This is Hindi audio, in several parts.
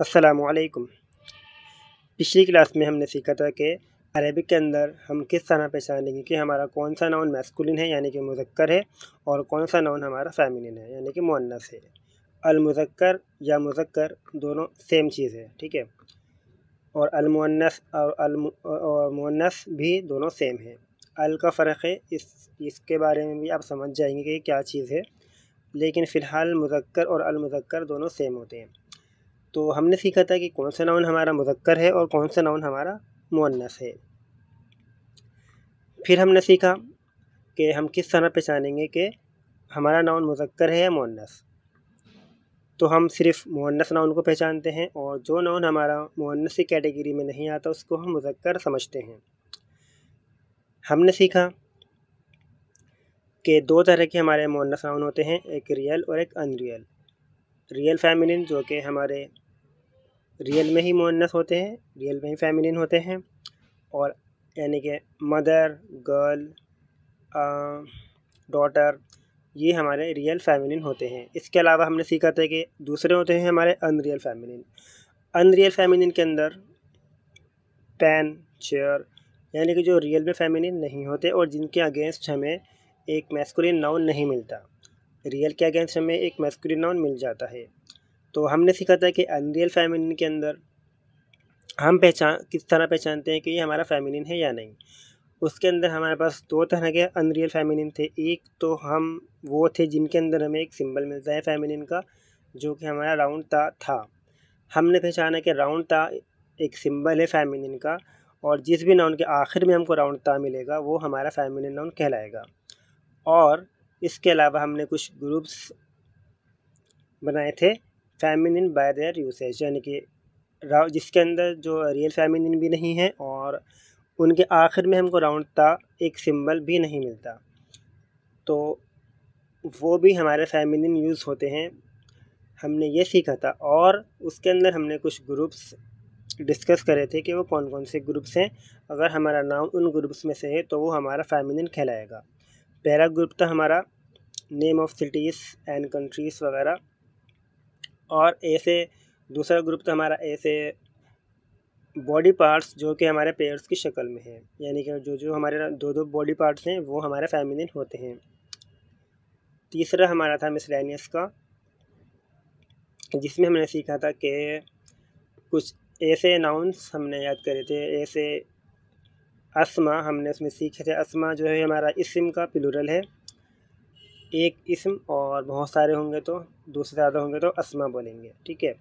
असलकुम पिछली क्लास में हमने सीखा था कि अरेबिक के अंदर हम किस तरह पहचान लेंगे कि हमारा कौन सा नाउन मैस्कुलिन है यानी कि मुजक्कर है और कौन सा नाउन हमारा फैमिलिन है यानी कि मुन्नस है अलमुजक्कर या मुजक्कर दोनों सेम चीज़ है ठीक है और अलमुन्नस और अलमु और मुन्नस भी दोनों सेम है अल का फ़र्क है इस इसके बारे में भी आप समझ जाएंगे कि क्या चीज़ है लेकिन फ़िलहाल मुजक्कर और अलमुजक्कर दोनों सेम होते हैं तो हमने सीखा था कि कौन सा नाउन हमारा मुजक्कर है और कौन सा नाउन हमारा मुन्नस है फिर हमने सीखा कि हम किस तरह पहचानेंगे कि हमारा नाउन मुजक्कर है या मुन्नस तो हम सिर्फ मुन्नस नाउन को पहचानते हैं और जो नाउन हमारा मुन्नस की कैटेगरी में नहीं आता उसको हम मुजक्कर समझते हैं हमने सीखा कि दो तरह के हमारे मुन्नस नाउन होते हैं एक रियल और एक अनरियल रियल फैमिलिन जो कि हमारे रियल में ही मोनस होते हैं रियल में ही फैमिलिन होते हैं और यानी कि मदर गर्ल डॉटर ये हमारे रियल फैमिलिन होते हैं इसके अलावा हमने सीखा था कि दूसरे होते हैं हमारे अनरियल अन अनरियल फैमिलिन के अंदर पेन चेयर यानी कि जो रियल में फैमिलिन नहीं होते और जिनके अगेंस्ट हमें एक मैस्कुलिन नाउन नहीं मिलता रियल के अगेंस्ट हमें एक मैस्कुलिन नाउन मिल जाता है तो हमने सीखा था कि अनरियल फैमिलिन के अंदर हम पहचान किस तरह पहचानते हैं कि ये हमारा फैमिलिन है या नहीं उसके अंदर हमारे पास दो तरह के अनरियल फैमिलिन थे एक तो हम वो थे जिनके अंदर हमें एक सिंबल मिलता है फैमिलिन का जो कि हमारा राउंड था था हमने पहचाना कि राउंड था एक सिंबल है फैमिलिन का और जिस भी नाउन के आखिर में हमको राउंड ता मिलेगा वो हमारा फैमिलिन नाउन कहलाएगा और इसके अलावा हमने कुछ ग्रुप्स बनाए थे फैमिनिन बाय देयर यूसेज यानी कि जिसके अंदर जो रियल फैमिनिन भी नहीं है और उनके आखिर में हमको राउंड ता एक सिंबल भी नहीं मिलता तो वो भी हमारे फैमिनिन यूज़ होते हैं हमने ये सीखा था और उसके अंदर हमने कुछ ग्रुप्स डिस्कस करे थे कि वो कौन कौन से ग्रुप्स हैं अगर हमारा नाम उन ग्रुप्स में से है तो वो हमारा फैमिनिन कहलाएगा पहला ग्रुप था हमारा name of cities and countries वगैरह और ऐसे दूसरा ग्रुप तो हमारा ऐसे बॉडी पार्ट्स जो कि हमारे पेयर्स की शक्ल में है यानी कि जो जो हमारे दो दो बॉडी पार्ट्स हैं वो हमारे फैमिलिन होते हैं तीसरा हमारा था मिसलैनियस का जिसमें हमने सीखा था कि कुछ ऐसे अनाउंस हमने याद करे थे ऐसे असमा हमने उसमें सीखे थे असमा जो है हमारा इसम का पिलुरल है एक इसम और बहुत सारे होंगे तो दो से ज़्यादा होंगे तो असमा बोलेंगे ठीक है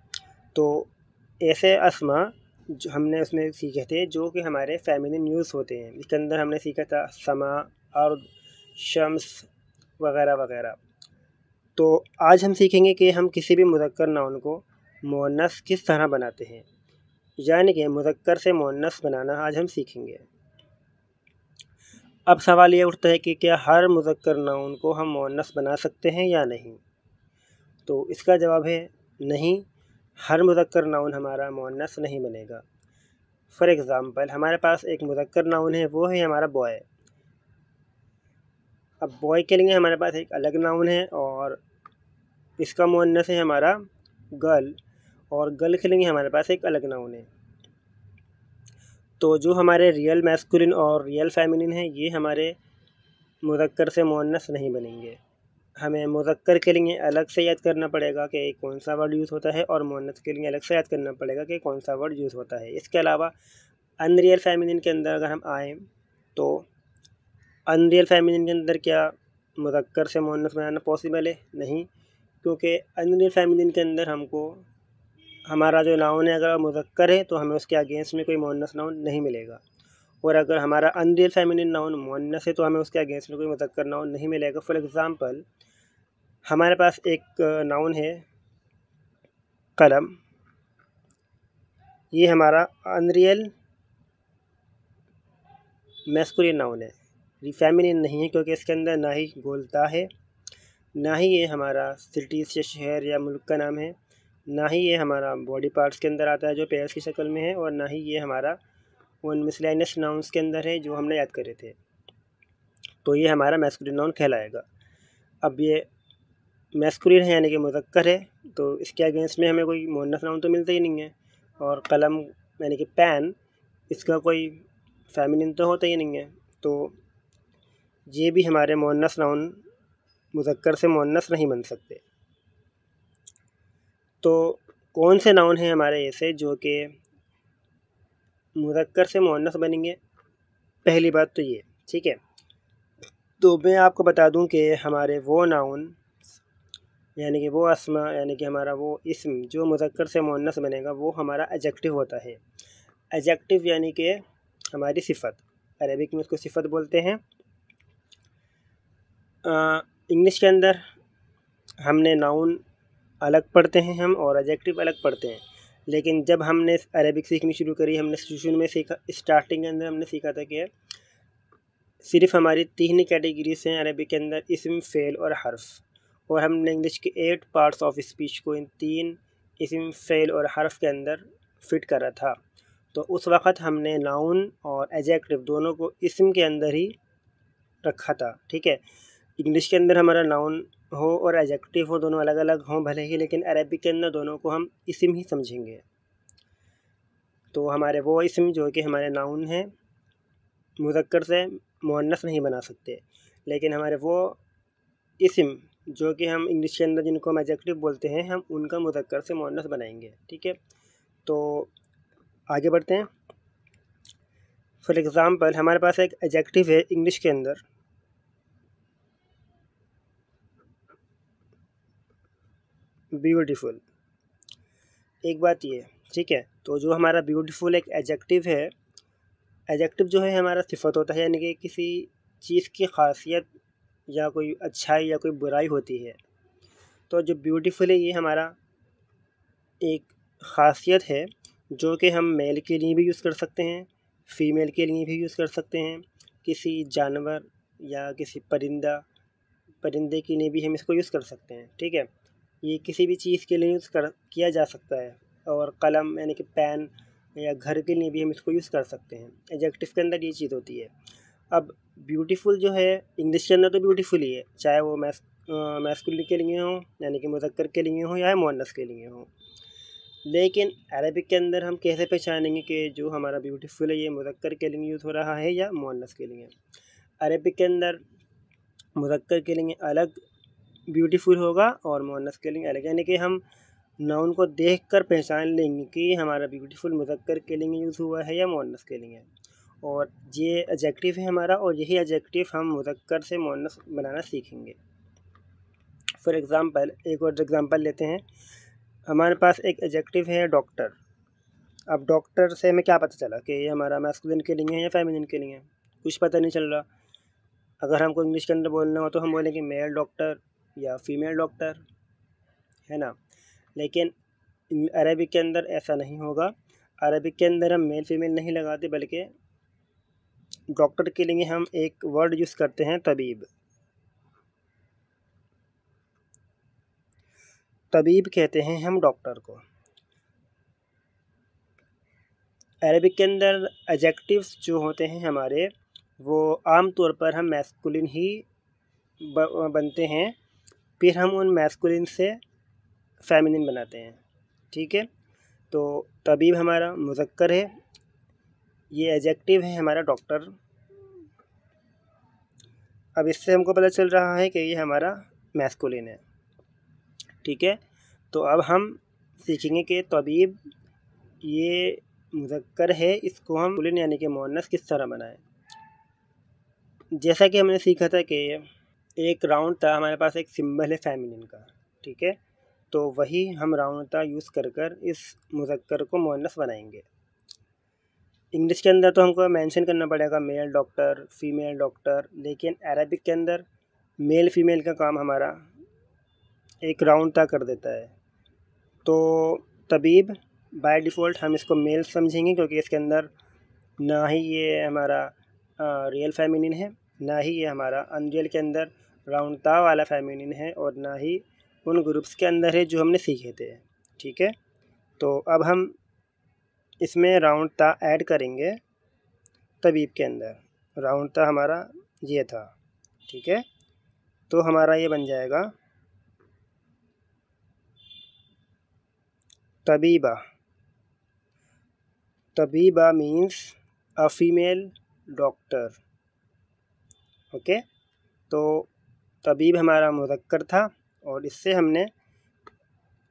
तो ऐसे असमा जो हमने उसमें सीखे थे जो कि हमारे फैमिली यूज़ होते हैं इसके अंदर हमने सीखा था समा और शम्स वगैरह वगैरह तो आज हम सीखेंगे कि हम किसी भी मुजक्कर नाउन को मोनस किस तरह बनाते हैं यानी कि मुज़क्र से मोनस बनाना आज हम सीखेंगे अब सवाल ये उठता है कि क्या हर मुज़क्र नाउन को हम मोनस बना सकते हैं या नहीं तो इसका जवाब है नहीं हर मुजक्कर नाउन हमारा मुन्नस नहीं बनेगा फ़ॉर एग्ज़ाम्पल हमारे पास एक मुजक्कर नाउन है वो है हमारा बॉय अब बॉय के लिए हमारे पास एक अलग नाउन है और इसका मुन्नस है हमारा गर्ल और गर्ल के लिए हमारे पास एक अलग नाउन है तो जो हमारे रियल मैस्कुलिन और रियल फैमिलिन है ये हमारे मुजक्कर से मुन्नस नहीं बनेंगे हमें मुजक्कर के लिए अलग से याद करना पड़ेगा कि कौन सा वर्ड यूज़ होता है और मोहनत के लिए अलग से याद करना पड़ेगा कि कौन सा वर्ड यूज़ होता है इसके अलावा अनरियल फैमिलिन के अंदर अगर हम आएँ तो अनरियल फैमिलिन के अंदर क्या मुजक्कर से मोनस बनाना पॉसिबल है नहीं क्योंकि अनरियल फैमिलिन के अंदर हमको हमारा जो नाउन है अगर मुजक्कर है तो हमें उसके अगेंस्ट में कोई मोनस नाउन नहीं मिलेगा और अगर हमारा अनरियल फैमिली नाउन मुन्नस है तो हमें उसके अगेंस्ट में कोई मुजक्कर नाउन नहीं मिलेगा फॉर एग्ज़ाम्पल हमारे पास एक नाउन है कलम ये हमारा अनरियल मैस्कुलिन नाउन है ये फैमिली नहीं है क्योंकि इसके अंदर ना ही गोलता है ना ही ये हमारा सिटीज़ या शहर या मुल्क का नाम है ना ही ये हमारा बॉडी पार्ट्स के अंदर आता है जो पेयर्स की शक्ल में है और ना ही ये हमारा वो मिसलाइनस नाउंस के अंदर है जो हमने याद करे थे तो ये हमारा मैस्कुलिन नाउन कहलाएगा अब ये मैस्कुलिन है यानी कि मुजक्कर है तो इसके अगेंस्ट में हमें कोई मोनस नाउन तो मिलता ही नहीं है और कलम यानी कि पेन इसका कोई फैमिलिन तो होता ही नहीं है तो ये भी हमारे मोनस नाउन मुजक्कर से मोनस नहीं बन सकते तो कौन से नाउन हैं हमारे ऐसे जो कि मुजक्कर से मुनस बनेंगे पहली बात तो ये ठीक है तो मैं आपको बता दूं कि हमारे वो नाउन यानी कि वो आसमा यानी कि हमारा वो इसम जो मुजक्कर से मुनस बनेगा वो हमारा एजेक्टिव होता है एजेक्टिव यानी कि हमारी सिफत अरेबिक में उसको सिफत बोलते हैं इंग्लिश के अंदर हमने नाउन अलग पढ़ते हैं हम और एजेक्टिव अलग पढ़ते हैं लेकिन जब हमने अरेबिक सीखनी शुरू करी हमने शुरू में सीखा स्टार्टिंग के अंदर हमने सीखा था कि सिर्फ हमारी तीन कैटेगरीज हैं अरबिक के अंदर इसम फ़ेल और हर्फ और हमने इंग्लिश के एट पार्ट्स ऑफ स्पीच को इन तीन इसम फ़ेल और हर्फ के अंदर फिट करा था तो उस वक़्त हमने नाउन और एजेक्टिव दोनों को इसम के अंदर ही रखा था ठीक है इंग्लिश के अंदर हमारा नाउन हो और एजेक्टिव हो दोनों अलग अलग हों भले ही लेकिन अरबिक के अंदर दोनों को हम इसम ही समझेंगे तो हमारे वो इसम जो कि हमारे नाउन हैं मुजक्कर से मुनस नहीं बना सकते लेकिन हमारे वो इसम जो कि हम इंग्लिश के अंदर जिनको हम एजेक्टिव बोलते हैं हम उनका मुजक्कर से मुनस बनाएंगे ठीक है तो आगे बढ़ते हैं फॉर एग्ज़ाम्पल हमारे पास एक एजेक्टिव है इंग्लिश के अंदर ब्यूटीफुल एक बात ये ठीक है तो जो हमारा ब्यूटीफुल एक एजेक्टिव है एजेक्टिव जो है हमारा सिफत होता है यानी कि किसी चीज़ की खासियत या कोई अच्छाई या कोई बुराई होती है तो जो ब्यूटीफुल है ये हमारा एक खासियत है जो कि हम मेल के लिए भी यूज़ कर सकते हैं फ़ीमेल के लिए भी यूज़ कर सकते हैं किसी जानवर या किसी परिंदा परिंदे के लिए भी हम इसको यूज़ कर सकते हैं ठीक है ये किसी भी चीज़ के लिए यूज़ कर किया जा सकता है और कलम यानी कि पेन या घर के लिए भी हम इसको यूज़ कर सकते हैं एजेक्टिव के अंदर ये चीज़ होती है अब ब्यूटीफुल जो है इंग्लिश के अंदर तो ब्यूटीफुल ही है चाहे वो मैस मैस्कुल के लिए हो यानी कि मुजक्कर के लिए हो या मोनस के लिए हो लेकिन अरबिक के अंदर हम कैसे पहचानेंगे कि जो हमारा ब्यूटीफुल है ये मुजक्कर के लिए यूज़ हो रहा है या मोनस के लिए अरबिक के अंदर मुजक्कर के लिए अलग ब्यूटीफुल होगा और मोहनस के लिंग अलग यानी कि हम नाउन को देख कर पहचान लेंगे कि हमारा ब्यूटीफुल मुजक्कर के लिए यूज़ हुआ है या मोनस लिंग है और ये एजेक्टिव है हमारा और यही एजेक्टिव हम मुजक्कर से मोहनस बनाना सीखेंगे फॉर एग्ज़ाम्पल एक और एग्ज़ाम्पल लेते हैं हमारे पास एक एजेक्टिव है डॉक्टर अब डॉक्टर से हमें क्या पता चला कि ये हमारा मैस्कुलिन के लिए है या फेमिनिन के लिए है कुछ पता नहीं चल रहा अगर हमको इंग्लिश के अंदर बोलना हो तो हम बोलेंगे मेल डॉक्टर या फीमेल डॉक्टर है ना लेकिन अरबिक के अंदर ऐसा नहीं होगा अरबिक के अंदर हम मेल फीमेल नहीं लगाते बल्कि डॉक्टर के लिए हम एक वर्ड यूज़ करते हैं तबीब तबीब कहते हैं हम डॉक्टर को अरबिक के अंदर एजेक्टिव्स जो होते हैं हमारे वो आम तौर पर हम मैस्कुलिन ही बनते हैं फिर हम उन मैस्कुलिन से फेमिनिन बनाते हैं ठीक है तो तबीब हमारा मुजक्कर है ये एजेक्टिव है हमारा डॉक्टर अब इससे हमको पता चल रहा है कि ये हमारा मैस्कुलिन है ठीक है तो अब हम सीखेंगे कि तबीब ये मुजक्कर है इसको हम बुलिन यानी कि मोनस किस तरह बनाएं जैसा कि हमने सीखा था कि एक राउंड था हमारे पास एक सिंबल है फैमिलिन का ठीक है तो वही हम राउंड था यूज़ कर कर इस मुजक्कर को मोनस बनाएंगे इंग्लिश के अंदर तो हमको मेंशन करना पड़ेगा मेल डॉक्टर फीमेल डॉक्टर लेकिन अरबिक के अंदर मेल फीमेल का काम हमारा एक राउंड था कर देता है तो तबीब बाय डिफ़ॉल्ट हम इसको मेल समझेंगे क्योंकि इसके अंदर ना ही ये हमारा रियल फैमिलिन है ना ही ये हमारा अनरियल के अंदर राउंड ता वाला फैमिलिन है और ना ही उन ग्रुप्स के अंदर है जो हमने सीखे थे ठीक है तो अब हम इसमें राउंड ता ऐड करेंगे तबीब के अंदर राउंड ता हमारा ये था ठीक है तो हमारा ये बन जाएगा तबीबा तबीबा means a female doctor okay तो तबीब हमारा मुजक्कर था और इससे हमने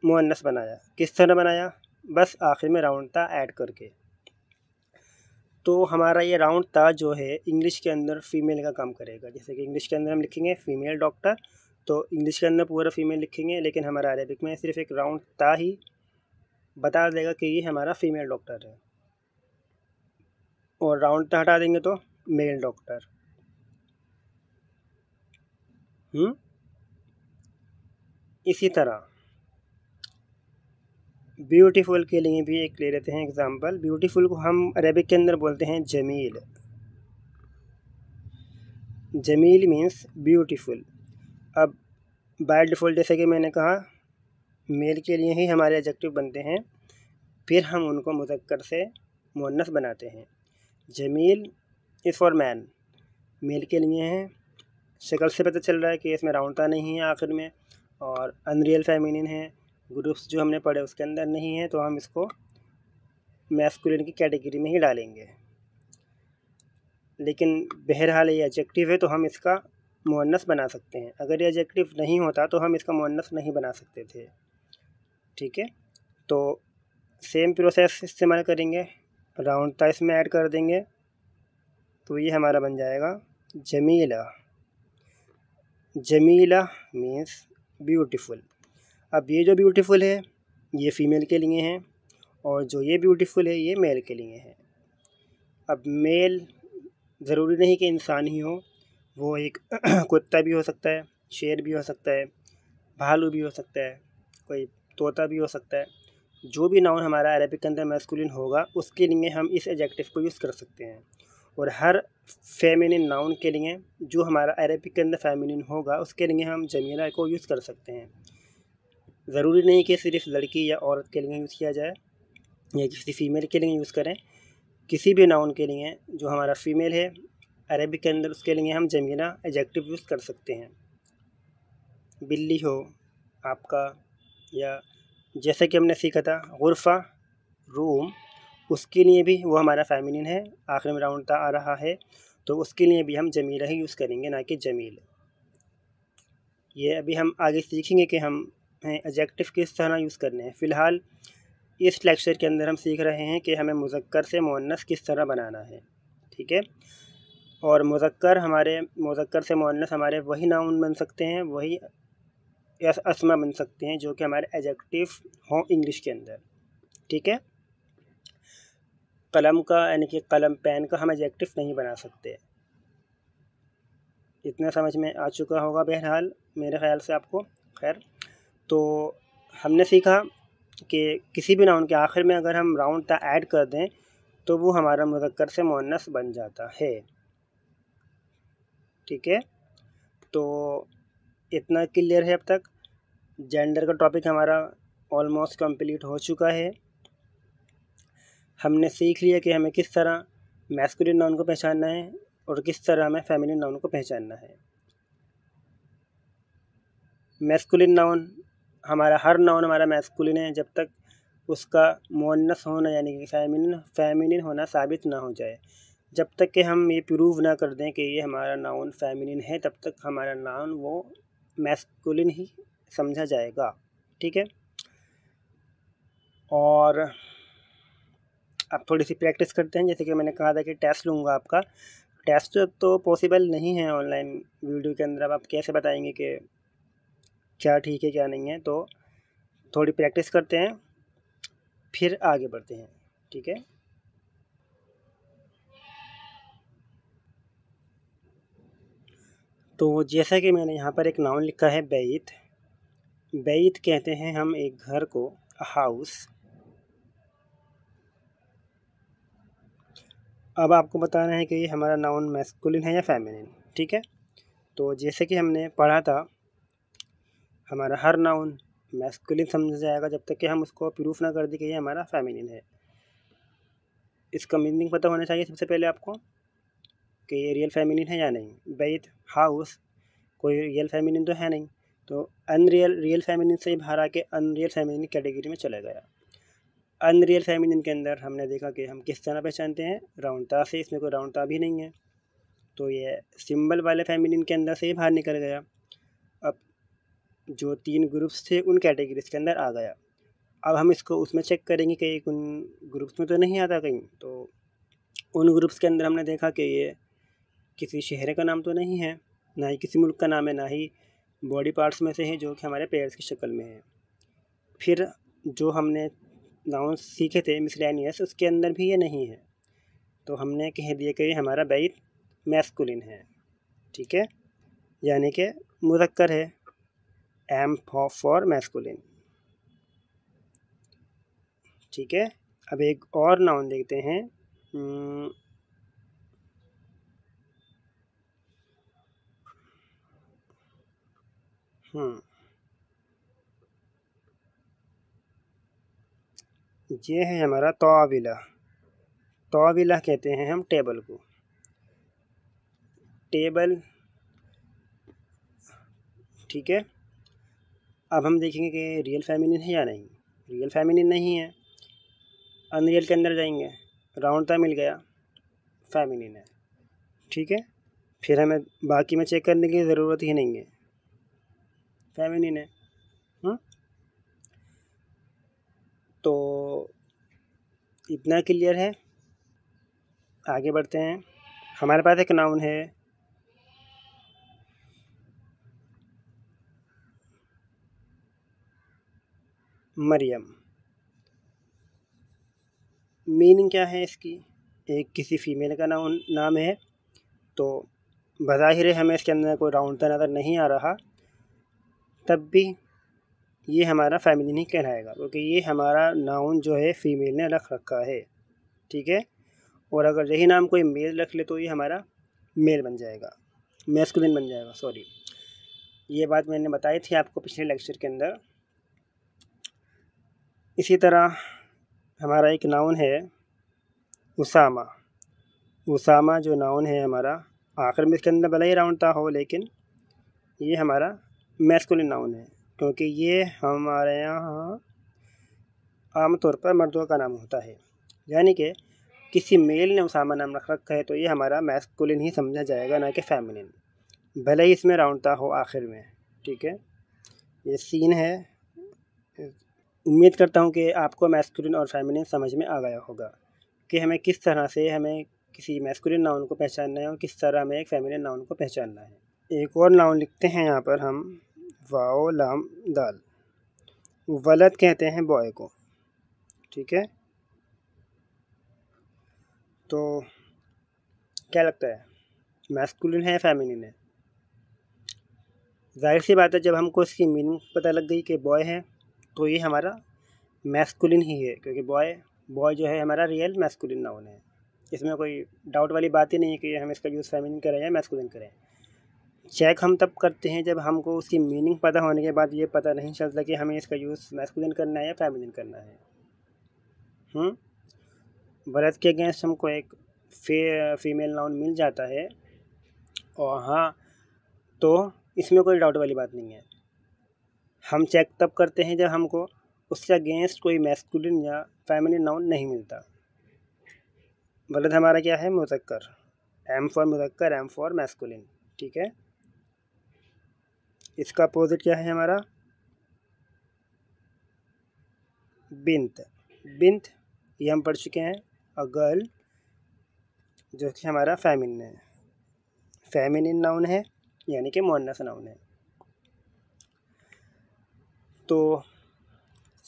मुअन्नस बनाया किस तरह बनाया बस आखिर में राउंड था ऐड करके तो हमारा ये राउंड था जो है इंग्लिश के अंदर फ़ीमेल का काम करेगा जैसे कि इंग्लिश के अंदर हम लिखेंगे फ़ीमेल डॉक्टर तो इंग्लिश के अंदर पूरा फ़ीमेल लिखेंगे लेकिन हमारा अरेबिक में सिर्फ एक राउंड ता ही बता देगा कि ये हमारा फ़ीमेल डॉक्टर है और राउंड ता हटा देंगे तो मेल डॉक्टर हुँ? हम्म? इसी तरह ब्यूटीफुल के लिए भी एक ले लेते हैं एग्ज़ाम्पल ब्यूटीफुल को हम अरेबिक के अंदर बोलते हैं जमील जमील मीन्स ब्यूटीफुल अब बाय डिफ़ॉल्ट जैसे कि मैंने कहा मेल के लिए ही हमारे एडजेक्टिव बनते हैं फिर हम उनको मुजक्कर से मुन्नस बनाते हैं जमील इज़ फॉर मैन मेल के लिए हैं शक्ल से पता चल रहा है कि इसमें राउंडता नहीं है आखिर में और अनरियल फैमिनिन है ग्रुप्स जो हमने पढ़े उसके अंदर नहीं है तो हम इसको मैस्कुलिन की कैटेगरी में ही डालेंगे लेकिन बहरहाल ये एजेक्टिव है तो हम इसका मुन्नस बना सकते हैं अगर ये एजेक्टिव नहीं होता तो हम इसका मुन्नस नहीं बना सकते थे ठीक है तो सेम प्रोसेस इस्तेमाल करेंगे राउंड था इसमें ऐड कर देंगे तो ये हमारा बन जाएगा जमीला जमीला मीन्स ब्यूटीफुल अब ये जो ब्यूटीफुल है ये फ़ीमेल के लिए हैं और जो ये ब्यूटीफुल है ये मेल के लिए है अब मेल ज़रूरी नहीं कि इंसान ही हो वो एक कुत्ता भी हो सकता है शेर भी हो सकता है भालू भी हो सकता है कोई तोता भी हो सकता है जो भी नाउन हमारा अरबिक के अंदर मैस्कुलिन होगा उसके लिए हम इस एडजेक्टिव को यूज़ कर सकते हैं और हर फेमिनिन नाउन के लिए जो हमारा अरेबिक के अंदर फेमिनिन होगा उसके लिए हम जमीला को यूज़ कर सकते हैं ज़रूरी नहीं कि सिर्फ लड़की या औरत के लिए यूज़ किया जाए या किसी फीमेल के लिए यूज़ करें किसी भी नाउन के लिए जो हमारा फीमेल है अरेबिक के अंदर उसके लिए हम जमीला एजेक्टिव यूज़ कर सकते हैं बिल्ली हो आपका या जैसे कि हमने सीखा था गुरफा रूम उसके लिए भी वो हमारा फैमिलिन है आखिर में राउंड आ रहा है तो उसके लिए भी हम जमीला ही यूज़ करेंगे ना कि जमील ये अभी हम आगे सीखेंगे कि हम एजेक्टिव किस तरह यूज़ करने हैं फ़िलहाल इस लेक्चर के अंदर हम सीख रहे हैं कि हमें मुजक्कर से मुनस किस तरह बनाना है ठीक है और मुजक्कर हमारे मुजक्कर से मुनस हमारे वही नाउन बन सकते हैं वही असमा बन सकते हैं जो कि हमारे एजेक्टिव हों इंग्लिश के अंदर ठीक है कलम का यानी कि कलम पेन का हम एजेक्टिव नहीं बना सकते इतना समझ में आ चुका होगा बहरहाल मेरे ख़्याल से आपको खैर तो हमने सीखा कि किसी भी नाउन के आखिर में अगर हम राउंड था ऐड कर दें तो वो हमारा मुजक्कर से मुन्नस बन जाता है ठीक है तो इतना क्लियर है अब तक जेंडर का टॉपिक हमारा ऑलमोस्ट कंप्लीट हो चुका है हमने सीख लिया कि हमें किस तरह मैस्कुलिन नाउन को पहचानना है और किस तरह हमें फेमिनिन नाउन को पहचानना है मैस्कुलिन नाउन हमारा हर नाउन हमारा मैस्कुलिन है जब तक उसका मोनस होना यानी कि फैमिलिन फैमिलिन होना साबित ना हो जाए जब तक कि हम ये प्रूव ना कर दें कि ये हमारा नाउन फैमिलिन है तब तक हमारा नाउन वो मैस्कुलिन ही समझा जाएगा ठीक है और आप थोड़ी सी प्रैक्टिस करते हैं जैसे कि मैंने कहा था कि टेस्ट लूँगा आपका टेस्ट तो पॉसिबल नहीं है ऑनलाइन वीडियो के अंदर अब आप कैसे बताएंगे कि क्या ठीक है क्या नहीं है तो थोड़ी प्रैक्टिस करते हैं फिर आगे बढ़ते हैं ठीक है तो जैसा कि मैंने यहाँ पर एक नाउन लिखा है बैत बैत कहते हैं हम एक घर को हाउस अब आपको बताना है कि ये हमारा नाउन मैस्कुलिन है या फैमिलिन ठीक है तो जैसे कि हमने पढ़ा था हमारा हर नाउन मैस्कुलिन समझा जाएगा जब तक कि हम उसको प्रूफ ना कर दें कि ये हमारा फैमिलिन है इसका मीनिंग पता होना चाहिए सबसे पहले आपको कि ये रियल फैमिलिन है या नहीं बेथ हाउस कोई रियल फैमिलिन तो है नहीं तो अनरियल रियल फैमिलिन से ही बाहर आके अनरियल फैमिलिन कैटेगरी में चला गया अनरियल फैमिन के अंदर हमने देखा कि हम किस तरह पहचानते हैं राउंड ता से इसमें कोई राउंड ता भी नहीं है तो ये सिंबल वाले फैमिन के अंदर से ही बाहर निकल गया अब जो तीन ग्रुप्स थे उन कैटेगरीज के अंदर आ गया अब हम इसको उसमें चेक करेंगे कि उन ग्रुप्स में तो नहीं आता कहीं तो उन ग्रुप्स के अंदर हमने देखा कि ये किसी शहर का नाम तो नहीं है ना ही किसी मुल्क का नाम है ना ही बॉडी पार्ट्स में से है जो कि हमारे पेयर्स की शक्ल में है फिर जो हमने नाउन सीखे थे मिसलैनियस उसके अंदर भी ये नहीं है तो हमने कह दिया कि हमारा बैत मैस्कुलिन है ठीक है यानी कि मुजक्कर है एम फॉर मैस्कुलिन ठीक है अब एक और नाउन देखते हैं हम्म ये है हमारा तोविला तोविला कहते हैं हम टेबल को टेबल ठीक है अब हम देखेंगे कि रियल फैमिली है या नहीं रियल फैमिली नहीं है अनरियल के अंदर जाएंगे राउंड था तो मिल गया फैमिली है ठीक है फिर हमें बाकी में चेक करने की ज़रूरत ही नहीं है फैमिली है तो इतना क्लियर है आगे बढ़ते हैं हमारे पास एक नाउन है मरियम मीनिंग क्या है इसकी एक किसी फीमेल का नाउन नाम है तो बज़ाहिर हमें इसके अंदर कोई राउंड तो नज़र नहीं आ रहा तब भी ये हमारा फैमिली नहीं कहलाएगा क्योंकि ये हमारा नाउन जो है फ़ीमेल ने रख रखा है ठीक है और अगर यही नाम कोई मेल रख ले तो ये हमारा मेल बन जाएगा मेस्कुलिन बन जाएगा सॉरी ये बात मैंने बताई थी आपको पिछले लेक्चर के अंदर इसी तरह हमारा एक नाउन है उसामा उसामा जो नाउन है हमारा आखिर में इसके अंदर भला ही राउंड था हो लेकिन ये हमारा मैस्कुलिन नाउन है क्योंकि ये हमारे यहाँ आमतौर पर मर्दों का नाम होता है यानी कि किसी मेल ने उसामा नाम रख रखा है तो ये हमारा मैस्कुलिन ही समझा जाएगा ना कि फैमिलिन भले ही इसमें राउंडता हो आखिर में ठीक है ये सीन है उम्मीद करता हूँ कि आपको मैस्कुलिन और फैमिलिन समझ में आ गया होगा कि हमें किस तरह से हमें किसी मैस्कुलिन नाउन को पहचानना है और किस तरह हमें एक फैमिलिन नाउन को पहचानना है एक और नाउन लिखते हैं यहाँ पर हम वाओ लाम दाल वलद कहते हैं बॉय को ठीक है तो क्या लगता है मैस्कुलिन है या है जाहिर सी बात है जब हमको इसकी मीनिंग पता लग गई कि बॉय है तो ये हमारा मैस्कुलिन ही है क्योंकि बॉय बॉय जो है हमारा रियल मैस्कुलिन नाउन है इसमें कोई डाउट वाली बात ही नहीं है कि हम इसका यूज़ फैमिनिन करें या मैस्कुलिन करें चेक हम तब करते हैं जब हमको उसकी मीनिंग पता होने के बाद ये पता नहीं चलता कि हमें इसका यूज़ मैस्कुलिन करना है या फैमिलिन करना है हुँ? हम्म? के अगेंस्ट हमको एक फे, फीमेल नाउन मिल जाता है और हाँ तो इसमें कोई डाउट वाली बात नहीं है हम चेक तब करते हैं जब हमको उसके अगेंस्ट कोई मैस्कुलिन या फैमिलिन नाउन नहीं मिलता गलत हमारा क्या है मुजक्कर एम फॉर मुजक्कर एम फॉर मैस्कुलिन ठीक है इसका अपोजिट क्या है हमारा बिंत बिंत ये हम पढ़ चुके हैं अ गर्ल जो कि हमारा फैमिन है फैमिन नाउन है यानी कि मोनस नाउन है तो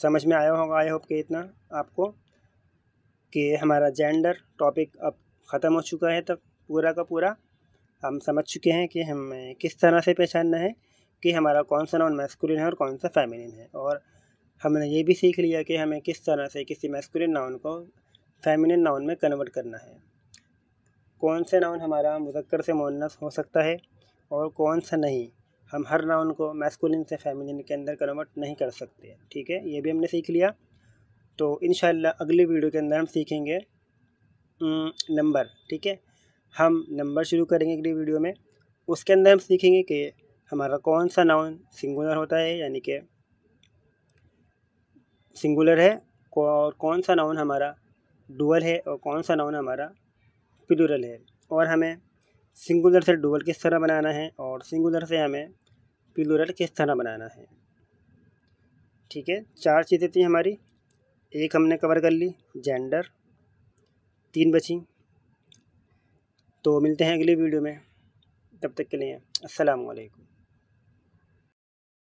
समझ में आया होगा आई होप कि इतना आपको कि हमारा जेंडर टॉपिक अब ख़त्म हो चुका है तब पूरा का पूरा हम समझ चुके हैं कि हमें किस तरह से पहचानना है कि हमारा कौन सा नाउन मैस्कुलिन है और कौन सा फेमिनिन है और हमने ये भी सीख लिया कि हमें किस तरह से किसी मैस्कुलिन नाउन को फेमिनिन नाउन में कन्वर्ट करना है कौन से नाउन हमारा मुजक्कर से मोनस हो सकता है और कौन सा नहीं हम हर नाउन को मैस्कुलिन से फेमिनिन के अंदर कन्वर्ट नहीं कर सकते ठीक है ये भी हमने सीख लिया तो इन अगली वीडियो के अंदर हम सीखेंगे नंबर ठीक है हम नंबर शुरू करेंगे अगली वीडियो में उसके अंदर हम सीखेंगे कि हमारा कौन सा नाउन सिंगुलर होता है यानी कि सिंगुलर है और कौन सा नाउन हमारा डुअल है और कौन सा नाउन हमारा प्लूरल है और हमें सिंगुलर से डुअल किस तरह बनाना है और सिंगुलर से हमें प्लूरल किस तरह बनाना है ठीक है चार चीज़ें थी हमारी एक हमने कवर कर ली जेंडर तीन बची तो मिलते हैं अगली वीडियो में तब तक के लिए असलकम